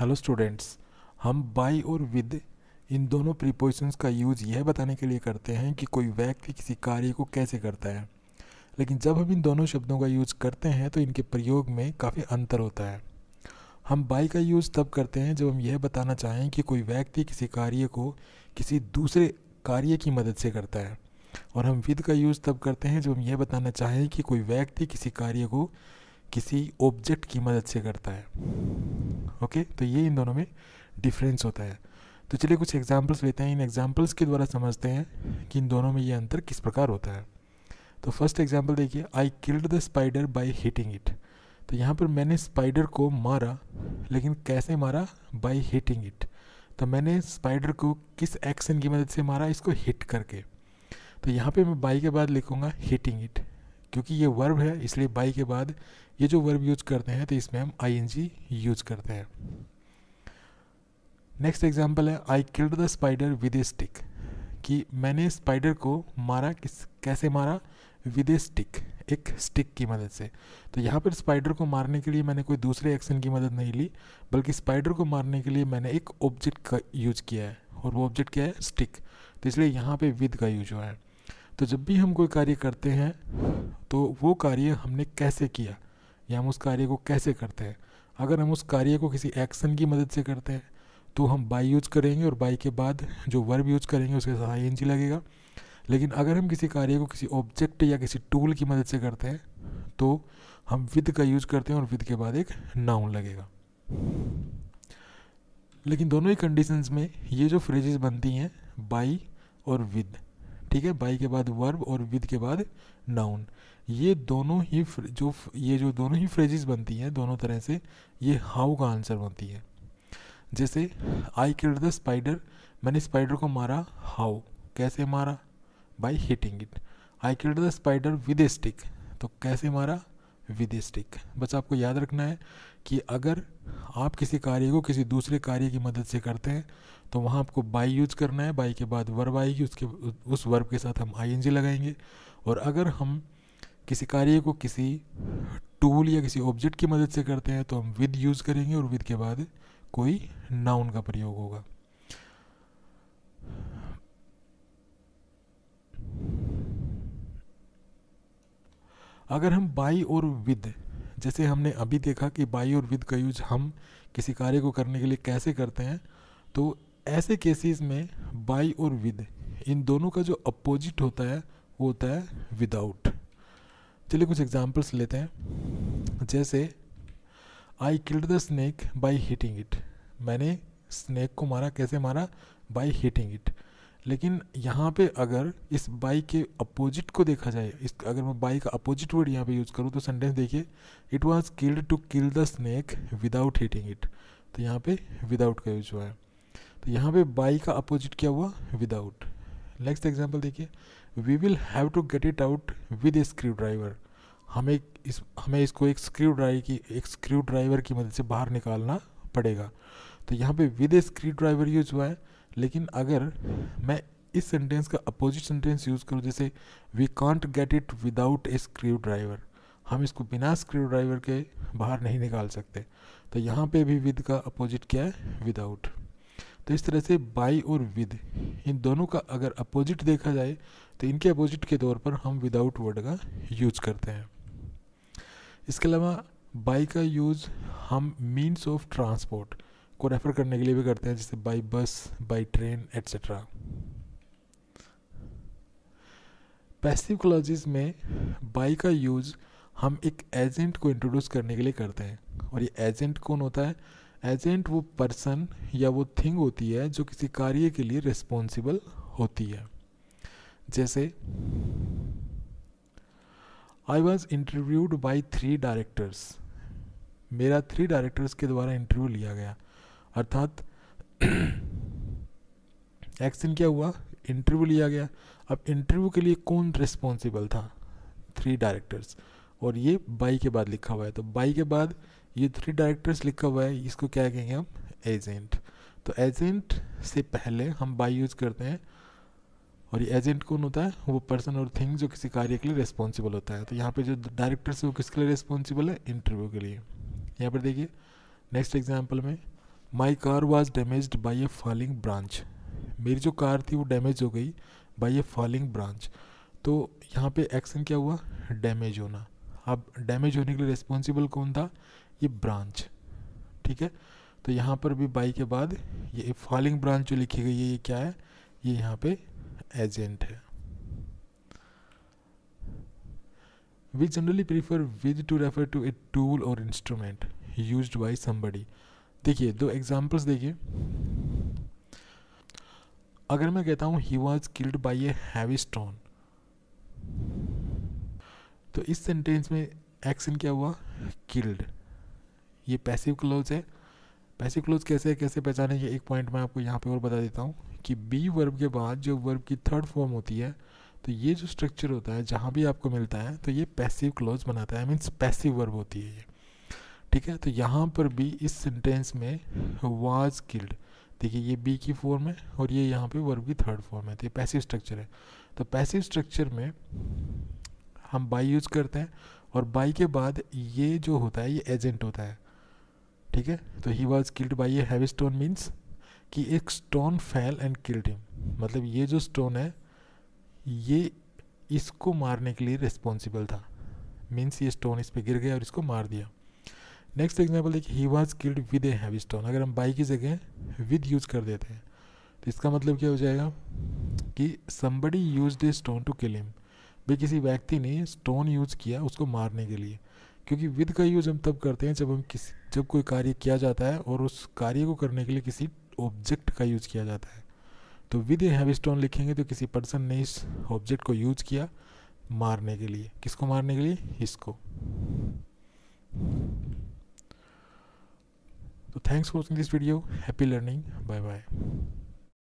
hello students हम by और with इन दोनों प्रीपोजिशंस का यूज़ यह बताने के लिए करते हैं कि कोई व्यक्ति किसी कार्य को कैसे करता है लेकिन जब हम इन दोनों शब्दों का यूज़ करते हैं तो इनके प्रयोग में काफ़ी अंतर होता है हम बाई का यूज़ तब करते हैं जब हम यह बताना चाहें कि कोई व्यक्ति किसी कार्य को किसी दूसरे कार्य की मदद से करता है और हम विद का यूज़ तब करते हैं जब हम यह बताना चाहें कि कोई व्यक्ति किसी कार्य को किसी ऑब्जेक्ट की मदद से करता है ओके तो ये इन दोनों में डिफरेंस होता है तो चलिए कुछ एग्जाम्पल्स लेते हैं इन एग्जाम्पल्स के द्वारा समझते हैं कि इन दोनों में ये अंतर किस प्रकार होता है तो फर्स्ट एग्जाम्पल देखिए I killed the spider by hitting it तो यहाँ पर मैंने स्पाइडर को मारा लेकिन कैसे मारा बाई हिटिंग इट तो मैंने स्पाइडर को किस एक्शन की मदद से मारा इसको हिट करके तो यहाँ पे मैं बाई के बाद लिखूँगा हिटिंग इट क्योंकि ये वर्ब है इसलिए बाई के बाद ये जो वर्ब यूज करते हैं तो इसमें हम आई यूज करते हैं नेक्स्ट एग्जाम्पल है I killed the spider with a stick कि मैंने स्पाइडर को मारा किस कैसे मारा विद ए स्टिक एक स्टिक की मदद से तो यहाँ पर स्पाइडर को मारने के लिए मैंने कोई दूसरे एक्शन की मदद नहीं ली बल्कि स्पाइडर को मारने के लिए मैंने एक ऑब्जेक्ट का यूज किया है और वो ऑब्जेक्ट क्या है स्टिक तो इसलिए यहाँ पे विद का यूज हुआ है तो जब भी हम कोई कार्य करते हैं तो वो कार्य हमने कैसे किया या हम उस कार्य को कैसे करते हैं अगर हम उस कार्य को किसी एक्शन की मदद से करते हैं तो हम बाई यूज करेंगे और बाई के बाद जो वर्ब यूज करेंगे उसके साथ आई लगेगा लेकिन अगर हम किसी कार्य को किसी ऑब्जेक्ट या किसी टूल की मदद से करते हैं तो हम विद का यूज करते हैं और विद के बाद एक नाउन लगेगा लेकिन दोनों ही कंडीशंस में ये जो फ्रेजेस बनती हैं बाई और विद ठीक है बाई के बाद वर्ब और विद के बाद नाउन ये दोनों ही जो ये जो दोनों ही फ्रेजेस बनती हैं दोनों तरह से ये हाउ का आंसर बनती है जैसे आई किल्ड द स्पाइडर मैंने स्पाइडर को मारा हाउ कैसे मारा by hitting it I killed the spider with a stick तो कैसे मारा विद स्टिक बस आपको याद रखना है कि अगर आप किसी कार्य को किसी दूसरे कार्य की मदद से करते हैं तो वहाँ आपको बाई यूज करना है बाई के बाद वर्ब आएगी उसके उस वर्ब के साथ हम आई लगाएंगे और अगर हम किसी कार्य को किसी टूल या किसी ऑब्जेक्ट की मदद से करते हैं तो हम विद यूज़ करेंगे और विद के बाद कोई नाउन का प्रयोग होगा अगर हम बाई और विद जैसे हमने अभी देखा कि बाई और विद का यूज हम किसी कार्य को करने के लिए कैसे करते हैं तो ऐसे केसेस में बाई और विद इन दोनों का जो अपोजिट होता है वो होता है विदाउट चलिए कुछ एग्जांपल्स लेते हैं जैसे I killed the snake by hitting it मैंने स्नैक को मारा कैसे मारा बाई हीटिंग इट लेकिन यहाँ पे अगर इस बाई के अपोजिट को देखा जाए इस अगर मैं बाई का अपोजिट वर्ड यहाँ पे यूज़ करूँ तो सेंटेंस देखिए it was killed to kill the snake without hitting it तो यहाँ पे विदाउट का यूज हुआ है तो यहाँ पे बाई का अपोजिट क्या हुआ विदाउट नेक्स्ट एग्जाम्पल देखिए we will have to get it out with a screwdriver हमें इस हमें इसको एक स्क्रू ड्राइव की एक स्क्रू ड्राइवर की मदद से बाहर निकालना पड़ेगा तो यहाँ पे with a screwdriver use हुआ है लेकिन अगर मैं इस सेंटेंस का अपोजिट सेंटेंस यूज़ करूँ जैसे we can't get it without a screwdriver हम इसको बिना स्क्रू ड्राइवर के बाहर नहीं निकाल सकते तो यहाँ पे भी विद का अपोजिट क्या है विदाउट तो इस तरह से बाई और विद इन दोनों का अगर अपोजिट देखा जाए तो इनके अपोजिट के तौर पर हम विदाउट वर्ड का यूज करते हैं इसके अलावा बाई का यूज़ हम मीन्स ऑफ ट्रांसपोर्ट को रेफ़र करने के लिए भी करते हैं जैसे by bus by train etcetera passive clauses में बाई का यूज़ हम एक एजेंट को इंट्रोड्यूस करने के लिए करते हैं और ये एजेंट कौन होता है एजेंट वो पर्सन या वो थिंग होती है जो किसी कार्य के लिए रिस्पॉन्सिबल होती है जैसे I was interviewed by three directors मेरा थ्री डायरेक्टर्स के द्वारा इंटरव्यू लिया गया अर्थात एक्शन क्या हुआ इंटरव्यू लिया गया अब इंटरव्यू के लिए कौन रिस्पॉन्सिबल था थ्री डायरेक्टर्स और ये बाई के बाद लिखा हुआ है तो बाई के बाद ये थ्री डायरेक्टर्स लिखा हुआ है इसको क्या कहेंगे हम एजेंट तो एजेंट से पहले हम बाई यूज करते हैं और ये एजेंट कौन होता है वो पर्सन और थिंग जो किसी कार्य के लिए रिस्पॉन्सिबल होता है तो यहाँ पे जो डायरेक्टर्स है वो किसके लिए रिस्पॉन्सिबल है इंटरव्यू के लिए यहाँ पर देखिए नेक्स्ट एग्जाम्पल में my car was damage by a falling branch मेरी जो कार थी वो डैमेज हो गई बाई ए फॉलिंग ब्रांच तो यहाँ पे एक्शन क्या हुआ डैमेज होना अब डैमेज होने के लिए रिस्पॉन्सिबल कौन था ये ब्रांच ठीक है तो यहाँ पर भी बाई के बाद ये फॉलिंग ब्रांच जो लिखी गई है ये क्या है ये यहाँ पे एजेंट है we generally prefer with to refer to a tool और इंस्ट्रूमेंट यूज बाई समबडी देखिए दो एग्जाम्पल्स देखिए अगर मैं कहता हूँ he was killed by a heavy stone तो इस सेंटेंस में एक्शन क्या हुआ किल्ड ये पैसिव क्लोज है पैसिव क्लोज कैसे कैसे के एक पॉइंट मैं आपको यहाँ पे और बता देता हूँ कि बी वर्ब के बाद जो वर्ब की थर्ड फॉर्म होती है तो ये जो स्ट्रक्चर होता है जहाँ भी आपको मिलता है तो ये पैसिव क्लोज बनाता है मीन्स पैसिव वर्ब होती है ये ठीक है तो यहाँ पर भी इस सेंटेंस में वाज किल्ड देखिए ये बी की फॉर्म है और ये यहाँ पे वर्ब की थर्ड फॉर्म है तो ये पैसिव स्ट्रक्चर है तो पैसिव स्ट्रक्चर में हम बाई यूज़ करते हैं और बाई के बाद ये जो होता है ये एजेंट होता है ठीक है तो ही वॉज किल्ड बाई ये हैवी स्टोन मीन्स कि एक स्टोन फैल एंड किल्ड हिम मतलब ये जो स्टोन है ये इसको मारने के लिए रिस्पॉन्सिबल था मीन्स ये स्टोन इस पर गिर गया और इसको मार दिया नेक्स्ट एग्जाम्पल देखिए he was killed with a heavy stone अगर हम बाई की जगह विद यूज़ कर देते हैं तो इसका मतलब क्या हो जाएगा कि somebody use a stone to kill him भी किसी व्यक्ति ने स्टोन यूज़ किया उसको मारने के लिए क्योंकि विद का यूज़ हम तब करते हैं जब हम किसी जब कोई कार्य किया जाता है और उस कार्य को करने के लिए किसी ऑब्जेक्ट का यूज़ किया जाता है तो विद ए हैवी स्टोन लिखेंगे तो किसी पर्सन ने इस ऑब्जेक्ट को यूज किया मारने के लिए किसको मारने के लिए इसको so thanks for watching this video happy learning bye bye